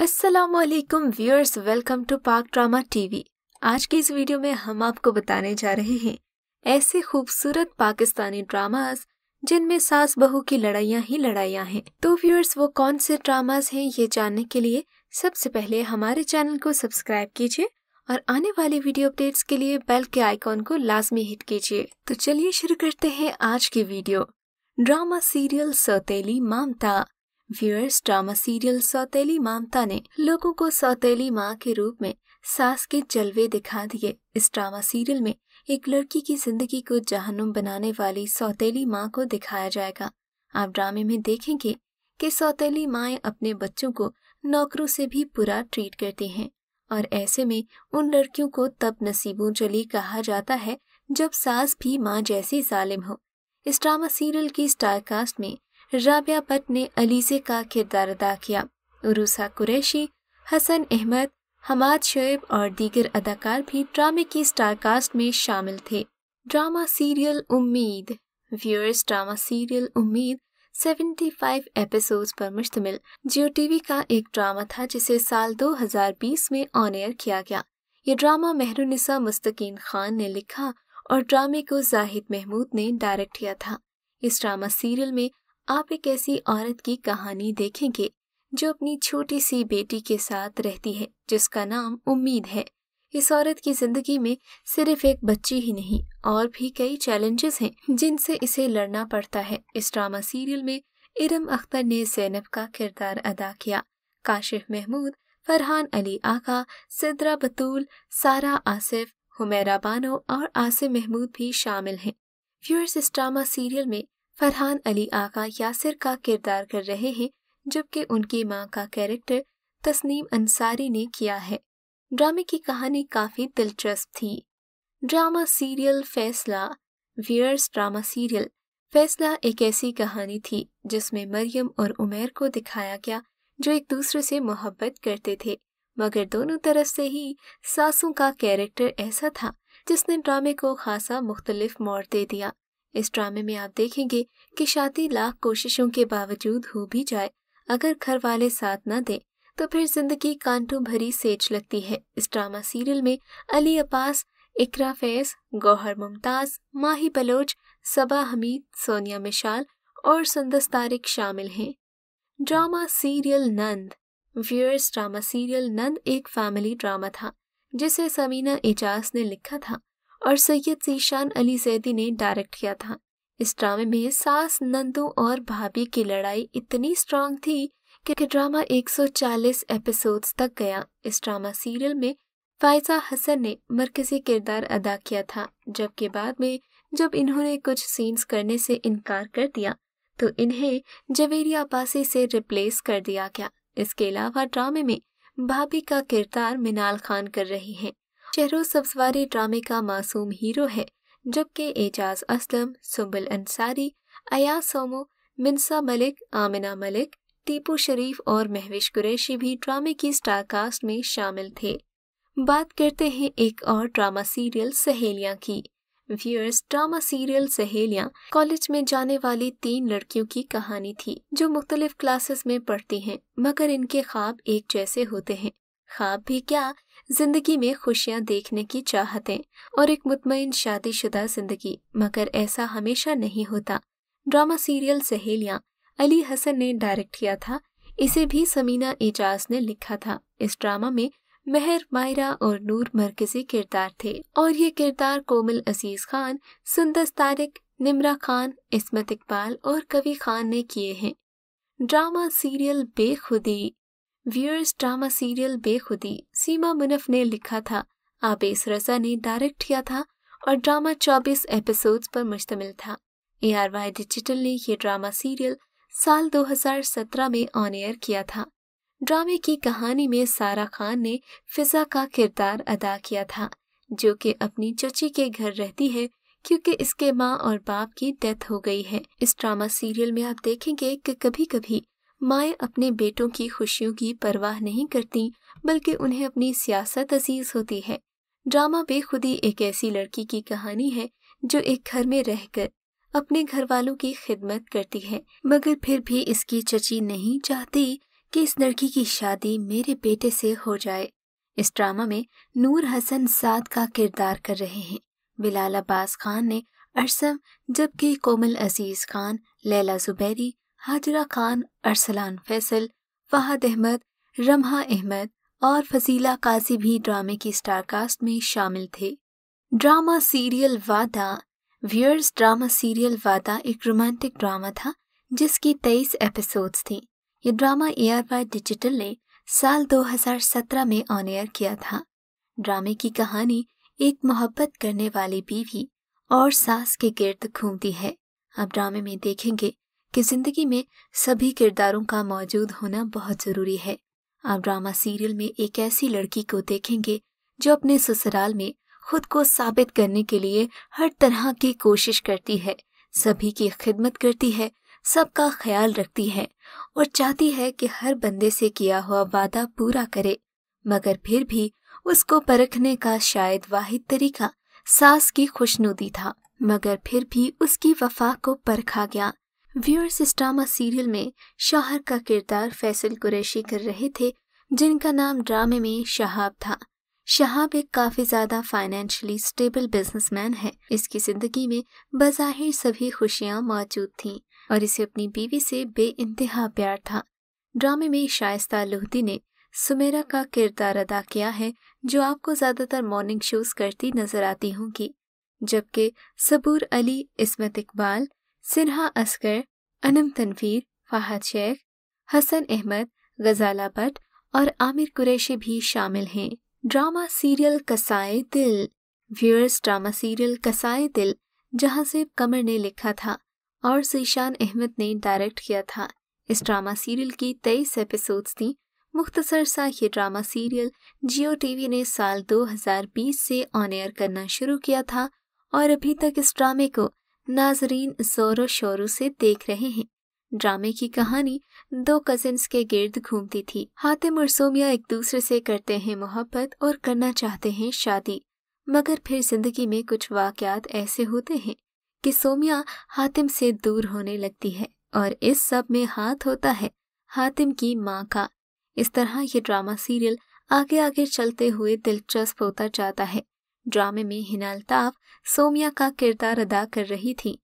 वालेकुम viewers welcome to Pak drama TV आज की इस वीडियो में हम आपको बताने जा रहे हैं ऐसे खूबसूरत पाकिस्तानी ड्रामास जिनमें सास बहू की लड़ाइयाँ ही लड़ाइयाँ हैं तो व्यूअर्स वो कौन से ड्रामास हैं ये जानने के लिए सबसे पहले हमारे चैनल को सब्सक्राइब कीजिए और आने वाले वीडियो अपडेट्स के लिए बेल के आइकॉन को लाजमी हिट कीजिए तो चलिए शुरू करते हैं आज की वीडियो ड्रामा सीरियल सौतेली मामता व्यूअर्स ड्रामा सीरियल सौतेली मामता ने लोगों को सौतेली माँ के रूप में सास के जलवे दिखा दिए इस ड्रामा सीरियल में एक लड़की की जिंदगी को जहनुम बनाने वाली सौतेली माँ को दिखाया जाएगा आप ड्रामे में देखेंगे कि सौतेली माए अपने बच्चों को नौकरों से भी बुरा ट्रीट करती हैं और ऐसे में उन लड़कियों को तब नसीबों जली कहा जाता है जब सास भी माँ जैसी जालिम हो इस ड्रामा सीरियल की स्टारकास्ट में राबिया भट्ट ने अलीजे का किरदार अदा किया उरूसा कुरैशी हसन अहमद हमाद शोएब और दीगर अदाकार भी ड्रामे की स्टार कास्ट में शामिल थे drama serial Ummeed viewers drama serial Ummeed 75 episodes पर मुश्तमिल जियो टीवी का एक ड्रामा था जिसे साल 2020 में ऑन एयर किया गया ये ड्रामा मेहरुनिसा मुस्तकीन खान ने लिखा और ड्रामे को जाहिद महमूद ने डायरेक्ट किया था इस ड्रामा सीरियल में आप एक ऐसी औरत की कहानी देखेंगे जो अपनी छोटी सी बेटी के साथ रहती है जिसका नाम उम्मीद है इस औरत की जिंदगी में सिर्फ एक बच्ची ही नहीं और भी कई चैलेंजेस हैं जिनसे इसे लड़ना पड़ता है इस ड्रामा सीरियल में इरम अख्तर ने जैनब का किरदार अदा किया काशिफ महमूद फरहान अली आका सिद्रा बतूल सारा आसिफ हुमैरा बानो और आसिम महमूद भी शामिल हैं व्यूअर्स इस ड्रामा सीरियल में फरहान अली आका यासिर का किरदार कर रहे हैं जबकि उनकी माँ का कैरेक्टर तस्नीम अंसारी ने किया है ड्रामे की कहानी काफ़ी दिलचस्प थी drama serial Faisla viewers drama serial Faisla एक ऐसी कहानी थी जिसमें मरियम और उमेर को दिखाया गया जो एक दूसरे से मोहब्बत करते थे मगर दोनों तरफ से ही सासों का कैरेक्टर ऐसा था जिसने ड्रामे को खासा मुख्तलिफ मोड़ दे दिया इस ड्रामे में आप देखेंगे कि शादी लाख कोशिशों के बावजूद हो भी जाए अगर घर वाले साथ ना दें तो फिर जिंदगी कांटों भरी सेज लगती है इस ड्रामा सीरियल में अली अब्बास इकरा फैज गौहर मुमताज माही बलोच सबा हमीद सोनिया मिशाल और संदस तारिक शामिल हैं drama serial Nand viewers drama serial Nand एक फैमिली ड्रामा था जिसे समीना एजाज ने लिखा था और सैयद जीशान अली जैदी ने डायरेक्ट किया था इस ड्रामे में सास नंदू और भाभी की लड़ाई इतनी स्ट्रांग थी कि ड्रामा 140 एपिसोड्स तक गया इस ड्रामा सीरियल में फायजा हसन ने मरकजी किरदार अदा किया था जबकि बाद में जब इन्होंने कुछ सीन्स करने से इनकार कर दिया तो इन्हें जवेरिया पासी से रिप्लेस कर दिया गया इसके अलावा ड्रामे में भाभी का किरदार मिनाल खान कर रही हैं शहरो सब्सवारी ड्रामे का मासूम हीरो है जबकि एजाज असलम सुबुल अंसारी अयाज सोमो मिनसा मलिक आमिना मलिक टीपू शरीफ और महवेश कुरैशी भी ड्रामे की स्टार कास्ट में शामिल थे बात करते हैं एक और ड्रामा सीरियल सहेलियां की viewers drama serial Saheliyan college में जाने वाली तीन लड़कियों की कहानी थी जो मुख्तलिफ क्लासेस में पढ़ती हैं मगर इनके ख्वाब एक जैसे होते हैं ख्वाब भी क्या जिंदगी में खुशियां देखने की चाहतें और एक मुतमिन शादीशुदा जिंदगी मगर ऐसा हमेशा नहीं होता ड्रामा सीरियल सहेलियां अली हसन ने डायरेक्ट किया था इसे भी समीना एजाज ने लिखा था इस ड्रामा में मेहर मायरा और नूर मरकजी किरदार थे और ये किरदार कोमल अजीज खान सुंदस तारिक निमरा खान इसमत इकबाल और कवि खान ने किए हैं drama serial Bekhudi viewers drama serial Bekhudi Seema मुनफ ने लिखा था आबेस रजा ने डायरेक्ट किया था और ड्रामा 24 एपिसोड्स पर मुश्तमिल था ए आर वाई डिजिटल ने यह ड्रामा सीरियल साल 2017 में ऑन एयर किया था ड्रामे की कहानी में सारा खान ने फिजा का किरदार अदा किया था जो कि अपनी चची के घर रहती है क्योंकि इसके माँ और बाप की डेथ हो गई है इस ड्रामा सीरियल में आप देखेंगे कि कभी कभी माएँ अपने बेटों की खुशियों की परवाह नहीं करती बल्कि उन्हें अपनी सियासत अजीज होती है ड्रामा बेखुदी एक ऐसी लड़की की कहानी है जो एक घर में रहकर अपने घर वालों की खिदमत करती है मगर फिर भी इसकी चची नहीं चाहती कि इस लड़की की शादी मेरे बेटे से हो जाए इस ड्रामा में नूर हसन साद का किरदार कर रहे हैं बिलाल अब्बास खान ने अरसम जबकि कोमल अजीज खान लैला जुबैरी हाजरा खान अरसलान फैसल फहद अहमद रमहा अहमद और फजीला काजी भी ड्रामे की स्टारकास्ट में शामिल थे drama serial Wada viewers drama serial Wada एक रोमांटिक ड्रामा था जिसकी तेईस एपिसोड्स थी ये drama A R Y digital ने साल 2017 में ऑन एयर किया था ड्रामे की कहानी एक मोहब्बत करने वाली बीवी और सास के गिर्द घूमती है अब ड्रामे में देखेंगे कि जिंदगी में सभी किरदारों का मौजूद होना बहुत जरूरी है आप ड्रामा सीरियल में एक ऐसी लड़की को देखेंगे जो अपने ससुराल में खुद को साबित करने के लिए हर तरह की कोशिश करती है सभी की खिदमत करती है सबका ख्याल रखती है और चाहती है कि हर बंदे से किया हुआ वादा पूरा करे मगर फिर भी उसको परखने का शायद वाहिद तरीका सास की खुशनुदी था मगर फिर भी उसकी वफा को परखा गया व्यूअर्स इस ड्रामा सीरियल में शाहर का किरदार फैसल कुरैशी कर रहे थे जिनका नाम ड्रामे में शहाब था शहाब एक काफ़ी ज़्यादा फाइनेंशियली स्टेबल बिजनेसमैन है इसकी ज़िंदगी में बज़ाहिर सभी खुशियां मौजूद थीं और इसे अपनी बीवी से बे इंतहा प्यार था ड्रामे में शायस्ता लोहती ने सुमेरा का किरदार अदा किया है जो आपको ज़्यादातर मॉर्निंग शोज़ करती नज़र आती होंगी जबकि सबूर अली इसमत इकबाल सिन्हा असगर अनम तनवीर फाहद शेख हसन अहमद गजाला भट्ट और आमिर कुरैशी भी शामिल हैं ड्रामा सीरियल कसाए दिल व्यूअर्स ड्रामा सीरियल कसाए दिल जहां से कमर ने लिखा था और शीशान अहमद ने डायरेक्ट किया था इस ड्रामा सीरियल की तेईस एपिसोड्स थी मुख्तसर सा ये ड्रामा सीरियल जियो टीवी ने साल 2020 से ऑन एयर करना शुरू किया था और अभी तक इस ड्रामे को नाजरीन जोरों शोरों से देख रहे हैं ड्रामे की कहानी दो कजिन्स के गिर्द घूमती थी हातिम और सोमिया एक दूसरे से करते हैं मोहब्बत और करना चाहते हैं शादी मगर फिर जिंदगी में कुछ वाकयात ऐसे होते हैं कि सोमिया हातिम से दूर होने लगती है और इस सब में हाथ होता है हातिम की माँ का इस तरह ये ड्रामा सीरियल आगे आगे चलते हुए दिलचस्प होता जाता है ड्रामे में हिना अल्ताफ सोमिया का किरदार अदा कर रही थी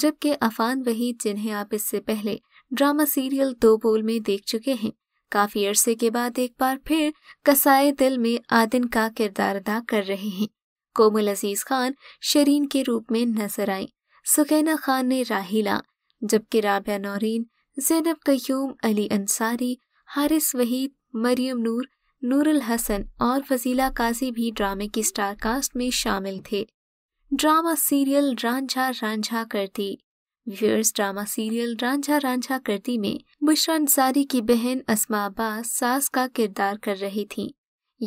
जबकि अफान वही जिन्हें आप इससे पहले ड्रामा सीरियल दो बोल में देख चुके हैं काफी अरसे के बाद एक बार फिर कसाए दिल में आदिन का किरदार अदा कर रहे हैं कोमल अजीज खान शरीन के रूप में नजर आए सुकैना खान ने राहिला जबकि राबिया नौरीन जैनब कयूम अली अंसारी हारिस वहीद मरियम नूर नूरल हसन और फजीला काजी भी ड्रामे की स्टार कास्ट में शामिल थे drama serial Ranjha Ranjha Karti viewers drama serial Ranjha Ranjha Karti में बुशरा अंसारी की बहन असमा अब्बास सास का किरदार कर रही थी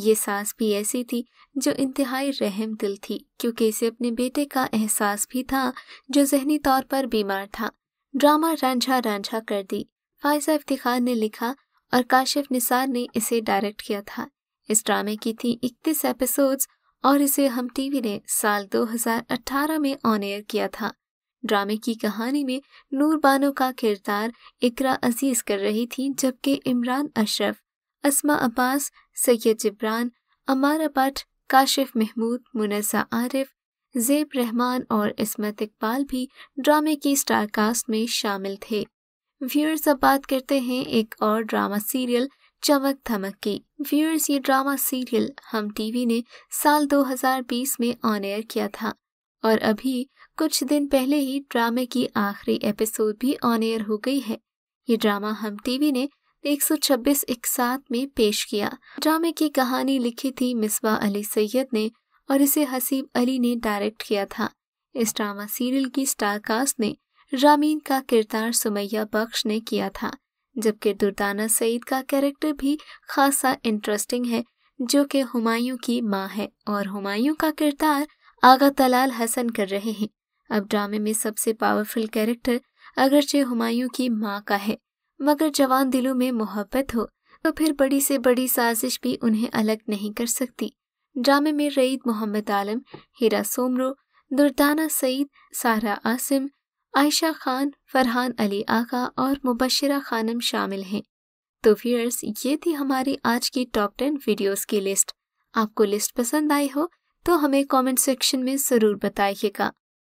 ये सास भी ऐसी थी जो इंतहाई रहम दिल थी क्योंकि इसे अपने बेटे का एहसास भी था जो जहनी तौर पर बीमार था ड्रामा रांझा रांझा कर दी फायजा इफ्तिखार ने लिखा और काशिफ निसार ने इसे डायरेक्ट किया था इस ड्रामे की थी इकतीस एपिसोड्स और इसे हम टीवी ने साल 2018 में ऑन एयर किया था ड्रामे की कहानी में नूर बानो का किरदार इकरा अजीज कर रही थी जबकि इमरान अशरफ असमा अब्बास सैयद जिब्रान अमारा भट्ट काशिफ महमूद मुनसा आरिफ जेब रहमान और इसमत इकबाल भी ड्रामे की स्टार कास्ट में शामिल थे व्यूअर्स अब बात करते हैं एक और ड्रामा सीरियल चमक धमक की व्यूअर्स ये ड्रामा सीरियल हम टीवी ने साल 2020 में ऑन एयर किया था और अभी कुछ दिन पहले ही ड्रामे की आखिरी एपिसोड भी ऑन एयर हो गई है ये ड्रामा हम टीवी ने 126 एक साथ में पेश किया ड्रामे की कहानी लिखी थी मिसबा अली सैयद ने और इसे हसीब अली ने डायरेक्ट किया था इस ड्रामा सीरियल की स्टार कास्ट ने रामीन का किरदार सुमैया बख्श ने किया था जबकि दुर्दाना सईद का कैरेक्टर भी खासा इंटरेस्टिंग है जो कि हुमायूं की माँ है और हुमायूं का किरदार आगा तलाल हसन कर रहे हैं अब ड्रामे में सबसे पावरफुल कैरेक्टर अगरचे हुमायूं की माँ का है मगर जवान दिलों में मोहब्बत हो तो फिर बड़ी से बड़ी साजिश भी उन्हें अलग नहीं कर सकती ड्रामे में रईद मोहम्मद आलम हीरा सोमरो दुर्दाना सईद सारा आसिम आयशा खान फरहान अली आका और मुबशरा खानम शामिल हैं तो व्यूअर्स ये थी हमारी आज की टॉप टेन वीडियोस की लिस्ट आपको लिस्ट पसंद आई हो तो हमें कमेंट सेक्शन में ज़रूर बताइएगा